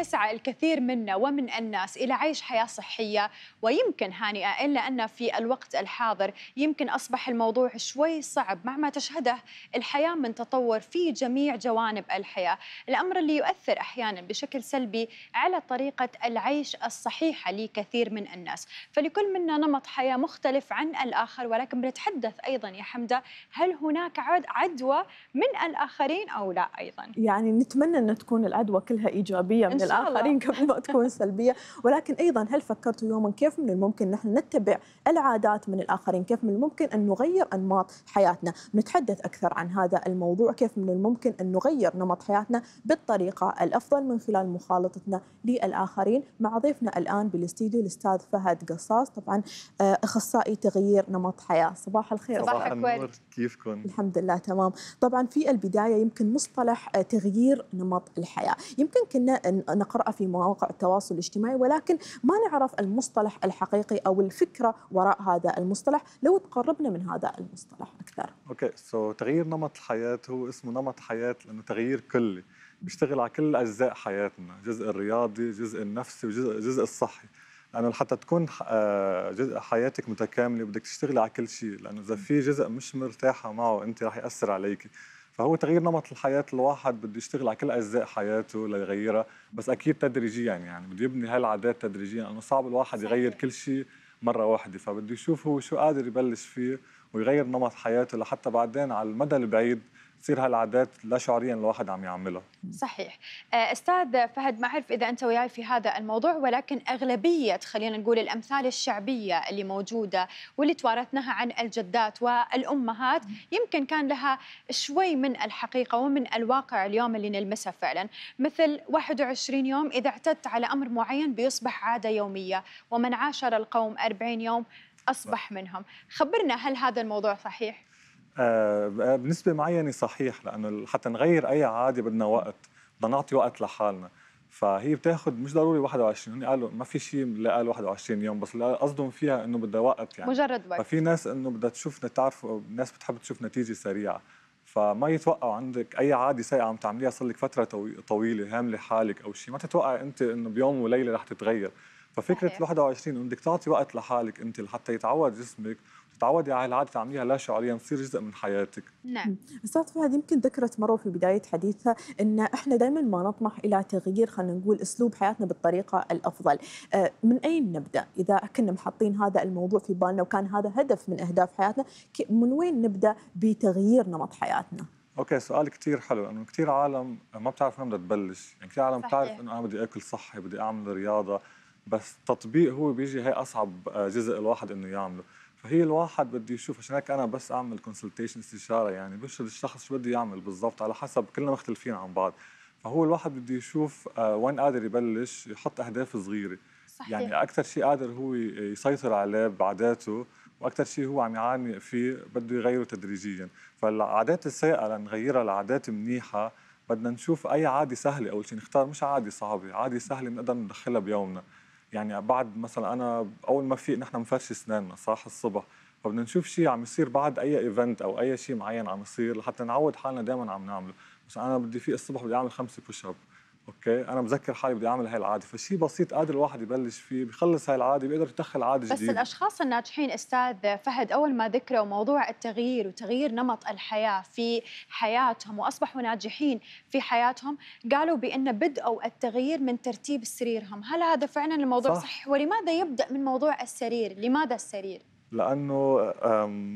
يسعى الكثير منا ومن الناس إلى عيش حياة صحية ويمكن هانئة إلا أن في الوقت الحاضر يمكن أصبح الموضوع شوي صعب مع ما تشهده الحياة من تطور في جميع جوانب الحياة الأمر اللي يؤثر أحيانا بشكل سلبي على طريقة العيش الصحيحة لكثير من الناس فلكل منا نمط حياة مختلف عن الآخر ولكن بنتحدث أيضا يا حمدة هل هناك عدوى من الآخرين أو لا أيضا يعني نتمنى أن تكون العدوى كلها إيجابية من الآخرين قبل ما تكون سلبية ولكن أيضا هل فكرتوا يوما كيف من الممكن نحن نتبع العادات من الآخرين كيف من الممكن أن نغير أنماط حياتنا نتحدث أكثر عن هذا الموضوع كيف من الممكن أن نغير نمط حياتنا بالطريقة الأفضل من خلال مخالطتنا للآخرين مع ضيفنا الآن بالاستديو الأستاذ فهد قصاص طبعا آه، أخصائي تغيير نمط حياة صباح الخير صباح النور كيفكم الحمد لله تمام طبعا في البداية يمكن مصطلح آه، تغيير نمط الحياة يمكن كنا نقرأ في مواقع التواصل الاجتماعي ولكن ما نعرف المصطلح الحقيقي أو الفكرة وراء هذا المصطلح لو تقربنا من هذا المصطلح أكثر أوكي سو so, تغيير نمط الحياة هو اسمه نمط حياة لأنه تغيير كلي بيشتغل على كل أجزاء حياتنا الجزء الرياضي الجزء النفسي وجزء جزء الصحي لانه حتى تكون آه، جزء حياتك متكامله بدك تشتغلي على كل شيء لانه اذا في جزء مش مرتاحه معه انت راح ياثر عليكي فهو تغيير نمط الحياه الواحد بده يشتغل على كل اجزاء حياته ليغيرها بس اكيد تدريجيا يعني يعني بده يبني هالعادات تدريجيا لانه يعني صعب الواحد يغير كل شيء مره واحده فبده يشوف هو شو قادر يبلش فيه ويغير نمط حياته لحتى بعدين على المدى البعيد تصير هالعادات لا شعوريا الواحد عم يعملها صحيح آه، استاذ فهد ما اعرف اذا انت وياي في هذا الموضوع ولكن اغلبيه خلينا نقول الامثال الشعبيه اللي موجوده واللي توارثناها عن الجدات والامهات يمكن كان لها شوي من الحقيقه ومن الواقع اليوم اللي نلمسه فعلا مثل 21 يوم اذا اعتدت على امر معين بيصبح عاده يوميه ومن عاشر القوم 40 يوم اصبح منهم خبرنا هل هذا الموضوع صحيح آه بنسبة معينة صحيح لأنه حتى نغير أي عادة بدنا وقت بدنا نعطي وقت لحالنا فهي بتاخذ مش ضروري 21 هن قالوا ما في شيء اللي قال 21 يوم بس اللي قصدهم فيها انه بدها وقت يعني مجرد وقت ففي ناس انه بدها تشوف تعرف ناس بتحب تشوف نتيجه سريعه فما يتوقعوا عندك اي عاده سيئه عم تعمليها صار لك فتره طويله هامله حالك او شيء ما تتوقع انت انه بيوم وليله رح تتغير ففكره ال 21 انه بدك تعطي وقت لحالك انت لحتى يتعود جسمك تعودي على العاده تعمليها لا شعوريا تصير جزء من حياتك نعم استاذ فهد يمكن ذكرت مروه في بدايه حديثها ان احنا دائما ما نطمح الى تغيير خلينا نقول اسلوب حياتنا بالطريقه الافضل آه، من اين نبدا اذا كنا محطين هذا الموضوع في بالنا وكان هذا هدف من اهداف حياتنا من وين نبدا بتغيير نمط حياتنا اوكي سؤال كثير حلو انه كثير عالم ما بتعرف وين بدها تبلش، يعني كثير عالم بتعرف انه انا بدي اكل صحي، بدي اعمل رياضه، بس تطبيق هو بيجي هي اصعب آه، جزء الواحد انه يعمله فهي الواحد بده يشوف عشان هيك انا بس اعمل كونسلتيشن استشاره يعني بشر الشخص شو بده يعمل بالضبط على حسب كلنا مختلفين عن بعض فهو الواحد بده يشوف آه، وين قادر يبلش يحط اهداف صغيره صحيح. يعني اكثر شيء قادر هو يسيطر عليه بعاداته واكثر شيء هو عم يعاني فيه بده يغيره تدريجيا فالعادات السيئه لنغيرها لعادات منيحه بدنا نشوف اي عاده سهله اول شيء نختار مش عاده صعبه عاده سهله بنقدر ندخلها بيومنا يعني بعد مثلا انا اول ما في نحن مفرش اسناننا صح الصبح فبدنا نشوف شيء عم يصير بعد اي ايفنت او اي شيء معين عم يصير لحتى نعود حالنا دائما عم نعمله بس انا بدي في الصبح بدي اعمل خمسه بوش اب اوكي انا مذكر حالي بدي اعمل هاي العاده فشي بسيط قادر الواحد يبلش فيه بخلص هاي العاده بيقدر يدخل عاده جديده بس جديد. الاشخاص الناجحين استاذ فهد اول ما ذكروا موضوع التغيير وتغيير نمط الحياه في حياتهم واصبحوا ناجحين في حياتهم قالوا بان بداوا التغيير من ترتيب سريرهم هل هذا فعلا الموضوع صح, صح؟ ولماذا يبدا من موضوع السرير لماذا السرير لانه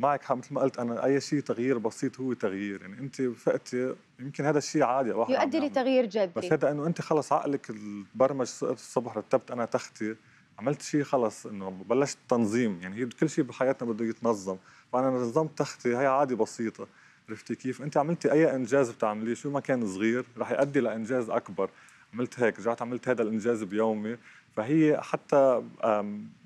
معك مثل ما قلت انا اي شيء تغيير بسيط هو تغيير يعني انت فقتي يمكن هذا الشيء عادي واحد يؤدي لتغيير جذري بس هذا انه انت خلص عقلك برمج الصبح رتبت انا تختي عملت شيء خلص انه بلشت تنظيم يعني هي كل شيء بحياتنا بده يتنظم فانا نظمت تختي هي عادي بسيطه عرفتي كيف انت عملتي اي انجاز بتعمليه شو ما كان صغير رح يؤدي لانجاز اكبر عملت هيك رجعت عملت هذا الانجاز بيومي فهي حتى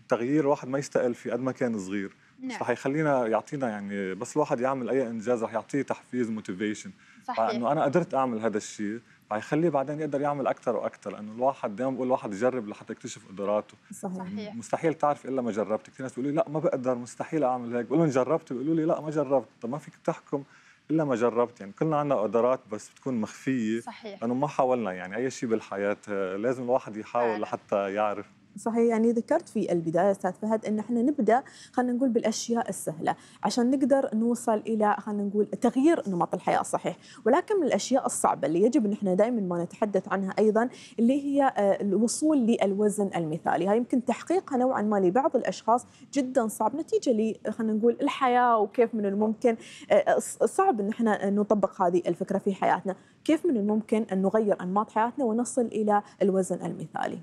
تغيير الواحد ما يستقل فيه قد ما كان صغير نعم. بس رح يخلينا يعطينا يعني بس الواحد يعمل اي انجاز رح يعطيه تحفيز موتيفيشن صحيح انه انا قدرت اعمل هذا الشيء رح يخليه بعدين يقدر يعمل اكثر واكثر لانه الواحد دائما بقول الواحد يجرب لحتى يكتشف قدراته صحيح مستحيل تعرف الا ما جربت كثير ناس بيقولوا لي لا ما بقدر مستحيل اعمل هيك بقول لهم جربت بيقولوا لي لا ما جربت طب ما فيك تحكم الا ما جربت يعني كلنا عندنا قدرات بس بتكون مخفيه صحيح لانه ما حاولنا يعني اي شيء بالحياه لازم الواحد يحاول لحتى يعرف صحيح يعني ذكرت في البدايه استاذ فهد ان احنا نبدا خلينا نقول بالاشياء السهله عشان نقدر نوصل الى خلينا نقول تغيير نمط الحياه الصحيح، ولكن من الاشياء الصعبه اللي يجب ان احنا دائما ما نتحدث عنها ايضا اللي هي آه، الوصول للوزن المثالي، هاي يمكن تحقيقها نوعا ما لبعض الاشخاص جدا صعب نتيجه لي خلينا نقول الحياه وكيف من الممكن آه، صعب ان احنا نطبق هذه الفكره في حياتنا، كيف من الممكن ان نغير انماط حياتنا ونصل الى الوزن المثالي؟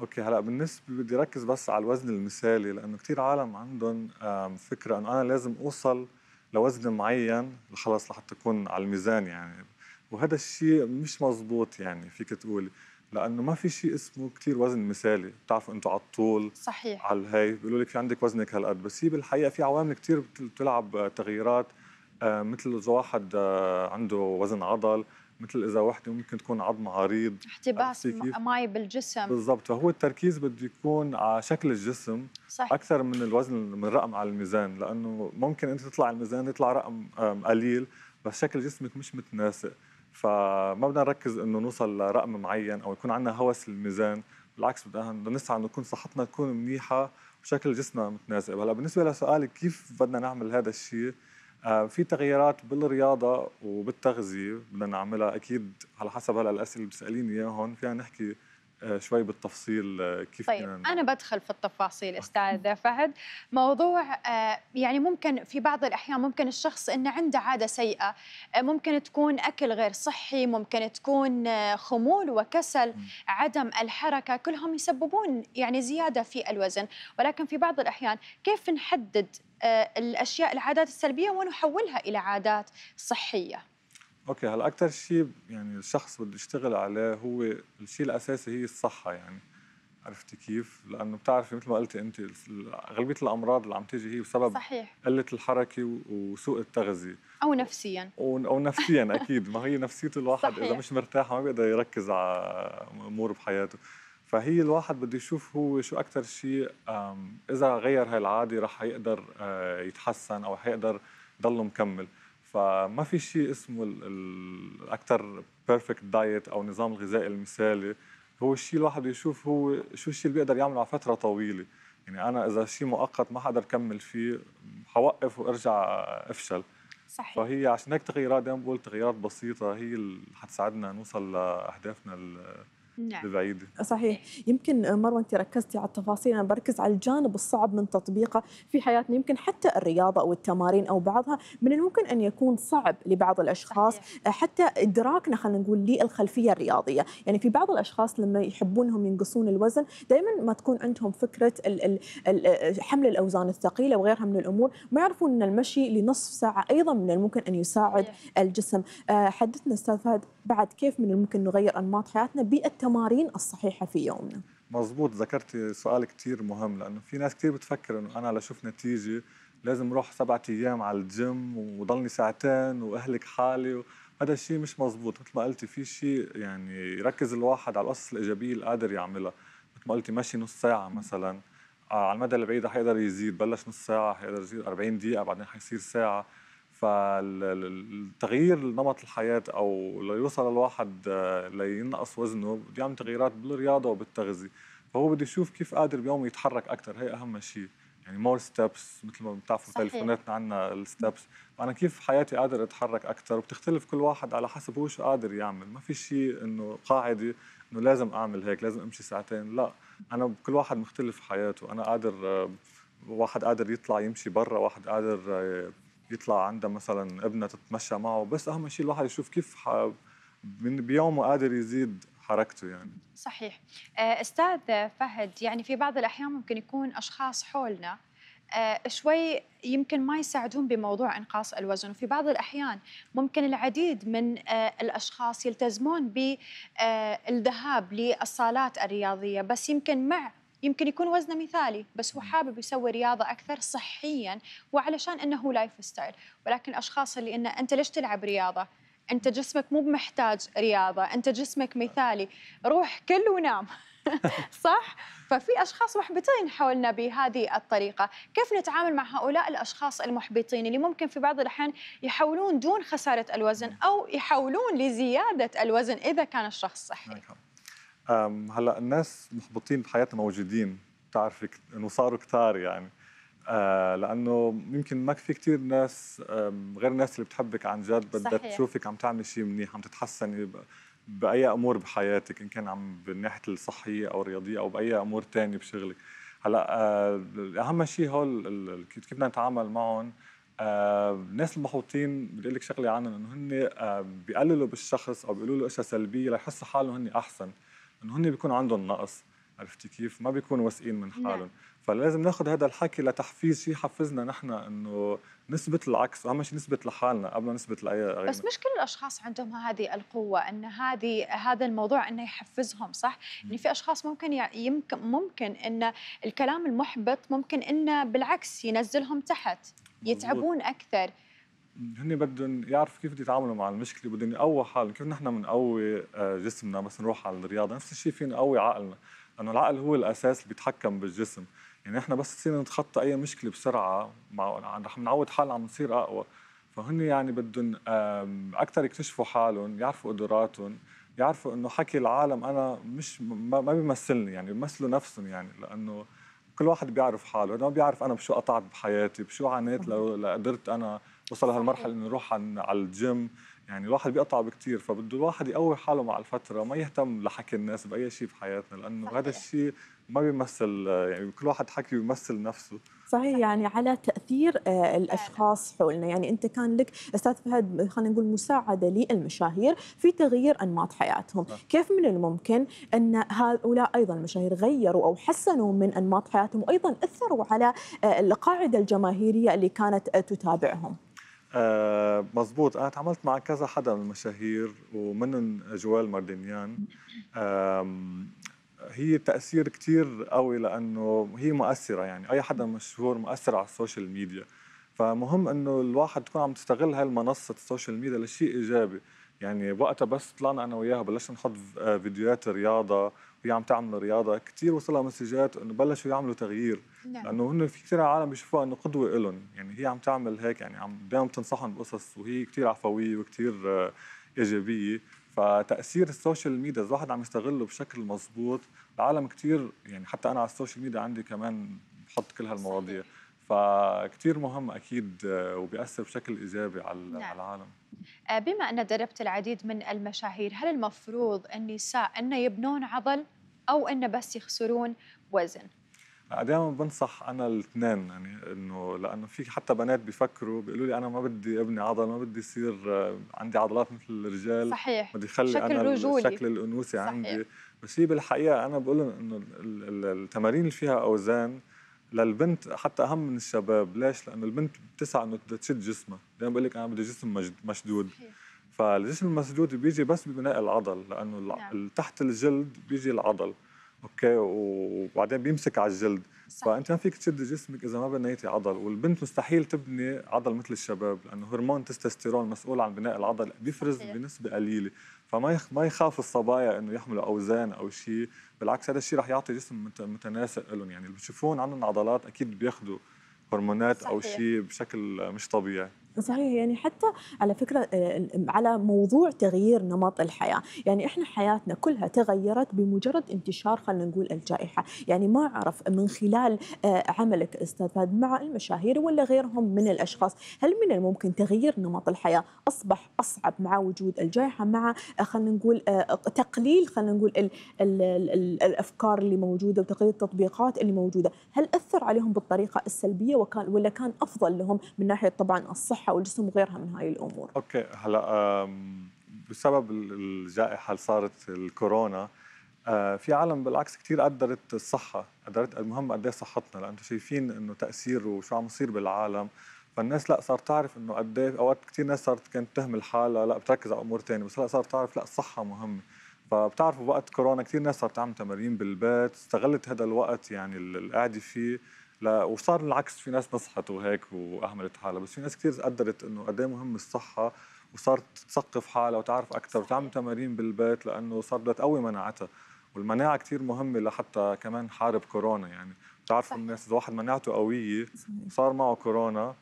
اوكي هلا بالنسبه بدي ركز بس على الوزن المثالي لانه كثير عالم عندهم فكره انه انا لازم اوصل لوزن معين خلص لحتى اكون على الميزان يعني وهذا الشيء مش مزبوط يعني فيك تقولي لانه ما في شيء اسمه كثير وزن مثالي بتعرفوا انتم على الطول صحيح على الهي بيقولوا لك في عندك وزنك هالقد بس هي بالحقيقه في عوامل كثير بتلعب تغييرات آه، مثل اذا واحد آه، عنده وزن عضل مثل اذا وحده ممكن تكون عظم عريض احتباس ماي بالجسم بالضبط فهو التركيز بده يكون على شكل الجسم صح. اكثر من الوزن من رقم على الميزان لانه ممكن انت تطلع على الميزان يطلع رقم قليل بس شكل جسمك مش متناسق فما بدنا نركز انه نوصل لرقم معين او يكون عندنا هوس الميزان بالعكس بدنا نسعى انه تكون صحتنا تكون منيحه وشكل جسمنا متناسق هلا بالنسبه لسؤالك كيف بدنا نعمل هذا الشيء آه، في تغييرات بالرياضه وبالتغذيه بدنا نعملها اكيد على حسب هلا الاسئله اللي بتساليني اياهم فينا نحكي آه، شوي بالتفصيل آه، كيف طيب كان... انا بدخل في التفاصيل استاذ فهد موضوع آه، يعني ممكن في بعض الاحيان ممكن الشخص انه عنده عاده سيئه ممكن تكون اكل غير صحي ممكن تكون خمول وكسل عدم الحركه كلهم يسببون يعني زياده في الوزن ولكن في بعض الاحيان كيف نحدد الاشياء العادات السلبيه ونحولها الى عادات صحيه اوكي هلا اكثر شيء يعني الشخص بده يشتغل عليه هو الشيء الاساسي هي الصحه يعني عرفتي كيف؟ لانه بتعرفي مثل ما قلتي انت اغلبيه الامراض اللي عم تيجي هي بسبب صحيح قله الحركه وسوء التغذيه او نفسيا او نفسيا اكيد ما هي نفسيه الواحد صحيح. اذا مش مرتاح ما بيقدر يركز على امور بحياته فهي الواحد بده يشوف هو شو اكثر شيء اذا غير هاي العاده رح يقدر آه، يتحسن او حيقدر يضله مكمل فما في شيء اسمه الاكثر بيرفكت دايت او نظام الغذائي المثالي هو الشيء الواحد يشوف هو شو الشيء اللي بيقدر يعمله على فتره طويله يعني انا اذا شيء مؤقت ما حقدر كمل فيه حوقف وارجع افشل صحيح فهي عشان هيك تغييرات دائما بقول تغييرات بسيطه هي اللي حتساعدنا نوصل لاهدافنا نعم بعيد صحيح يمكن مروه انت ركزتي على التفاصيل انا بركز على الجانب الصعب من تطبيقه في حياتنا يمكن حتى الرياضه او التمارين او بعضها من الممكن ان يكون صعب لبعض الاشخاص صحيح. حتى ادراكنا خلينا نقول للخلفيه الرياضيه يعني في بعض الاشخاص لما يحبون ينقصون الوزن دائما ما تكون عندهم فكره حمل الاوزان الثقيله وغيرها من الامور ما يعرفون ان المشي لنصف ساعه ايضا من الممكن ان يساعد صحيح. الجسم حدثنا استاذ فهد بعد كيف من الممكن نغير أنماط حياتنا بالتمارين الصحيحة في يومنا مزبوط ذكرت سؤال كثير مهم لأنه في ناس كثير بتفكر أنه أنا لشوف نتيجة لازم اروح سبعة أيام على الجيم وضلني ساعتين وأهلك حالي و... هذا الشيء مش مزبوط مثل ما قلتي في شيء يعني يركز الواحد على القصص الإيجابية اللي قادر يعملها مثل ما قلتي مشي نص ساعة مثلا آه، على المدى البعيد رح يقدر يزيد بلش نص ساعة حيقدر يزيد 40 دقيقة بعدين حيصير ساعة فالتغيير نمط الحياة أو ليوصل الواحد آه، لينقص وزنه بده يعمل تغييرات بالرياضة وبالتغذية فهو بده يشوف كيف قادر بيوم يتحرك أكثر هي أهم شيء يعني مور ستيبس مثل ما بتعرفوا تليفوناتنا عندنا الستبس فأنا كيف حياتي قادر اتحرك اكثر وبتختلف كل واحد على حسب هو شو قادر يعمل ما في شيء انه قاعده انه لازم اعمل هيك لازم امشي ساعتين لا انا كل واحد مختلف حياته انا قادر آه، واحد قادر يطلع يمشي برا واحد قادر آه، يطلع عندها مثلا ابنها تتمشى معه بس اهم شيء الواحد يشوف كيف من بيومه قادر يزيد حركته يعني صحيح آه، استاذ فهد يعني في بعض الاحيان ممكن يكون اشخاص حولنا آه، شوي يمكن ما يساعدون بموضوع انقاص الوزن وفي بعض الاحيان ممكن العديد من آه، الاشخاص يلتزمون بالذهاب للصالات الرياضيه بس يمكن مع يمكن يكون وزنه مثالي بس هو حابب يسوي رياضه اكثر صحيا وعلشان انه هو لايف ستايل ولكن الاشخاص اللي انه انت ليش تلعب رياضه انت جسمك مو محتاج رياضه انت جسمك مثالي روح كل ونام صح؟ ففي اشخاص محبطين حولنا بهذه الطريقه، كيف نتعامل مع هؤلاء الاشخاص المحبطين اللي ممكن في بعض الاحيان يحاولون دون خساره الوزن او يحاولون لزياده الوزن اذا كان الشخص صحي. هلا الناس محبطين بحياتنا موجودين بتعرفي انه صاروا كثار يعني آه لانه يمكن ما في كثير ناس غير الناس اللي بتحبك عن جد بدها تشوفك عم تعملي شيء منيح عم تتحسني باي امور بحياتك ان كان عم بالناحيه الصحيه او الرياضيه او باي امور ثانيه بشغلك هلا آه اهم شيء هول كيف بدنا نتعامل معهم آه الناس المحوطين بدي اقول لك شغله عنهم انه هن آه بيقللوا بالشخص او بيقولوا له اشياء سلبيه ليحسوا حالهم هن احسن انه هن بيكون عندهم نقص عرفتي كيف ما بيكونوا واثقين من نعم. حالهم نعم. فلازم ناخذ هذا الحكي لتحفيز شيء يحفزنا نحن انه نثبت العكس اهم شيء نثبت لحالنا قبل ما نثبت لاي غير بس مش كل الاشخاص عندهم هذه القوه ان هذه هذا الموضوع انه يحفزهم صح يعني في اشخاص ممكن يمكن ممكن ان الكلام المحبط ممكن انه بالعكس ينزلهم تحت يتعبون اكثر هن بدهم يعرفوا كيف بده يتعاملوا مع المشكله بدهم يقووا حالهم كيف نحن بنقوي آه، جسمنا بس نروح على الرياضه نفس الشيء فينا نقوي عقلنا لانه العقل هو الاساس اللي بيتحكم بالجسم يعني احنا بس تصير نتخطى اي مشكله بسرعه مع رح نعود حالنا عم نصير اقوى فهن يعني بدهم اكثر يكتشفوا حالهم يعرفوا قدراتهم يعرفوا انه حكي العالم انا مش ما, ما بيمثلني يعني بيمثلوا نفسهم يعني لانه كل واحد بيعرف حاله انا ما بيعرف انا بشو قطعت بحياتي بشو عانيت لو قدرت انا وصل هالمرحله انه يروح على الجيم يعني الواحد بيقطع بكثير فبده الواحد يقوي حاله مع الفتره ما يهتم لحكي الناس باي شيء بحياتنا لانه صحيح. هذا الشيء ما بيمثل يعني كل واحد حكي بيمثل نفسه صحيح يعني على تاثير آه، الاشخاص حولنا يعني انت كان لك استاذ فهد خلينا نقول مساعده للمشاهير في تغيير انماط حياتهم أه. كيف من الممكن ان هؤلاء ايضا المشاهير غيروا او حسنوا من انماط حياتهم وايضا اثروا على آه، القاعده الجماهيريه اللي كانت آه، تتابعهم آه انا تعاملت مع كذا حدا من المشاهير ومنهم جوال ماردينيان هي تاثير كثير قوي لانه هي مؤثره يعني اي حدا مشهور مؤثر على السوشيال ميديا فمهم انه الواحد تكون عم تستغل هاي المنصه السوشيال ميديا لشيء ايجابي يعني وقتها بس طلعنا انا وياها بلشنا نحط آه، فيديوهات رياضه وهي عم تعمل رياضه كثير وصلها مسجات انه بلشوا يعملوا تغيير نعم. لانه هن في كثير عالم بيشوفوها انه قدوه لهم يعني هي عم تعمل هيك يعني عم دائما بتنصحهم بقصص وهي كثير عفويه وكثير آه، ايجابيه فتاثير السوشيال ميديا اذا الواحد عم يستغله بشكل مزبوط العالم كثير يعني حتى انا على السوشيال ميديا عندي كمان بحط كل هالمواضيع صحيح. فكتير مهم اكيد آه، وبياثر بشكل ايجابي على نعم. العالم آه، بما ان دربت العديد من المشاهير هل المفروض النساء ان يبنون عضل او ان بس يخسرون وزن دائما بنصح انا الاثنين يعني انه لانه في حتى بنات بيفكروا بيقولوا لي انا ما بدي ابني عضل ما بدي يصير آه، عندي عضلات مثل الرجال صحيح بدي خلي شكل انا رجولي. شكل الانوثه عندي بس هي بالحقيقه انا بقول لهم انه التمارين اللي فيها اوزان للبنت حتى اهم من الشباب ليش لانه البنت بتسعى انه بدها تشد جسمها دائما بقول لك انا بدي جسم مشدود فالجسم المشدود بيجي بس ببناء العضل لانه نعم. تحت الجلد بيجي العضل اوكي وبعدين بيمسك على الجلد صح. فانت ما فيك تشد جسمك اذا ما بنيتي عضل والبنت مستحيل تبني عضل مثل الشباب لانه هرمون تستوستيرون مسؤول عن بناء العضل بيفرز صحيح. بنسبه قليله فما ما يخاف الصبايا انه يحملوا اوزان او شيء بالعكس هذا الشيء رح يعطي جسم متناسق لهم يعني اللي بتشوفون عندهم عضلات اكيد بياخذوا هرمونات صحيح. او شيء بشكل مش طبيعي صحيح يعني حتى على فكرة آه، على موضوع تغيير نمط الحياة يعني إحنا حياتنا كلها تغيرت بمجرد انتشار خلينا نقول الجائحة يعني ما أعرف من خلال آه، عملك أستاذ فهد مع المشاهير ولا غيرهم من الأشخاص هل من الممكن تغيير نمط الحياة أصبح أصعب مع وجود الجائحة مع آه، خلينا نقول تقليل خلينا نقول الأفكار اللي موجودة وتقليل التطبيقات اللي موجودة هل أثر عليهم بالطريقة السلبية وكان ولا كان أفضل لهم من ناحية طبعا الصحة الصحه والجسم وغيرها من هاي الامور اوكي هلا بسبب الجائحه اللي صارت الكورونا آه، في عالم بالعكس كثير قدرت الصحه قدرت المهم قد ايه صحتنا لانه شايفين انه تاثير وشو عم يصير بالعالم فالناس لا صارت تعرف انه قد ايه اوقات كثير ناس صارت كانت تهمل حالها لا بتركز على امور ثانيه بس هلا صارت تعرف لا الصحه مهمه فبتعرفوا وقت كورونا كثير ناس صارت تعمل تمارين بالبيت استغلت هذا الوقت يعني القاعده فيه لا وصار العكس في ناس نصحت وهيك واهملت حالها بس في ناس كثير قدرت انه قد إيه مهم الصحه وصارت تثقف حالها وتعرف اكثر وتعمل تمارين بالبيت لانه صار بدها تقوي مناعتها والمناعه كثير مهمه لحتى كمان حارب كورونا يعني بتعرفوا الناس اذا واحد مناعته قويه صار معه كورونا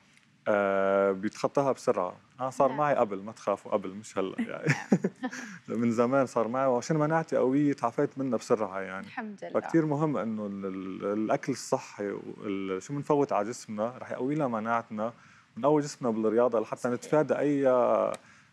آه بيتخطاها بسرعه انا آه، صار نعم. معي قبل ما تخافوا قبل مش هلا يعني نعم. من زمان صار معي وعشان مناعتي قويه تعافيت منها بسرعه يعني الحمد لله فكثير مهم انه الاكل الصحي شو بنفوت على جسمنا رح يقوي لنا مناعتنا من اول جسمنا بالرياضه لحتى نتفادى اي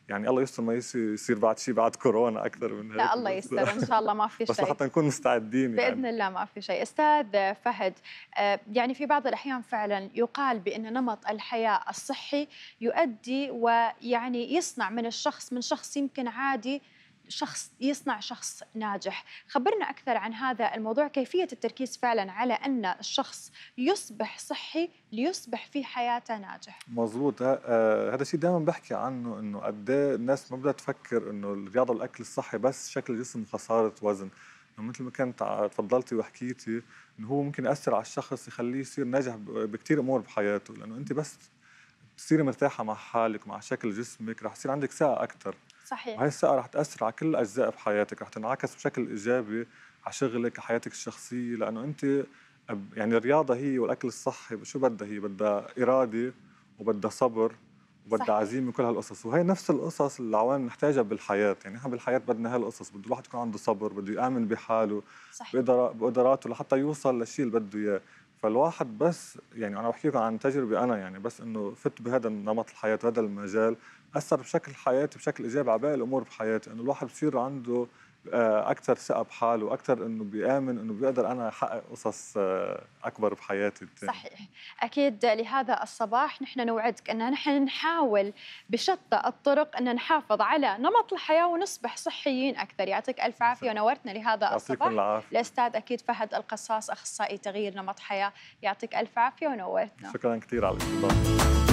يعني الله يستر ما يصير بعد شيء بعد كورونا اكثر من هيك لا الله يستر ان شاء الله ما في شيء بس حتى نكون مستعدين يعني. باذن الله ما في شيء استاذ فهد آه، يعني في بعض الاحيان فعلا يقال بان نمط الحياه الصحي يؤدي ويعني يصنع من الشخص من شخص يمكن عادي شخص يصنع شخص ناجح خبرنا أكثر عن هذا الموضوع كيفية التركيز فعلا على أن الشخص يصبح صحي ليصبح في حياته ناجح مظبوط آه، هذا الشيء دائما بحكي عنه انه قد إيه الناس ما بدها تفكر انه الرياضه والاكل الصحي بس شكل الجسم وخساره وزن مثل ما كنت تفضلتي وحكيتي انه هو ممكن ياثر على الشخص يخليه يصير ناجح بكثير امور بحياته لانه انت بس تصيري مرتاحه مع حالك مع شكل جسمك رح يصير عندك ثقه اكثر صحيح وهي الثقه رح تاثر على كل اجزاء بحياتك رح تنعكس بشكل ايجابي على شغلك على حياتك الشخصيه لانه انت يعني الرياضه هي والاكل الصحي شو بدها هي بدها اراده وبدها صبر وبدها عزيمه وكل هالقصص وهي نفس القصص العوامل نحتاجها بالحياه يعني نحن بالحياه بدنا هالقصص بده الواحد يكون عنده صبر بده يامن بحاله صحيح. بقدراته لحتى يوصل للشيء اللي بده اياه فالواحد بس يعني انا بحكي لكم عن تجربه انا يعني بس انه فت بهذا النمط الحياه هذا المجال اثر بشكل حياتي بشكل ايجابي على باقي الامور بحياتي انه الواحد بصير عنده آه، اكثر ثقه بحاله واكثر انه بيامن انه بيقدر انا احقق قصص آه، اكبر بحياتي التاني. صحيح اكيد لهذا الصباح نحن نوعدك ان نحن نحاول بشتى الطرق ان نحافظ على نمط الحياه ونصبح صحيين اكثر يعطيك الف عافيه ونورتنا لهذا الصباح العافية. الاستاذ اكيد فهد القصاص اخصائي تغيير نمط حياه يعطيك الف عافيه ونورتنا شكرا كثير على الاستضافه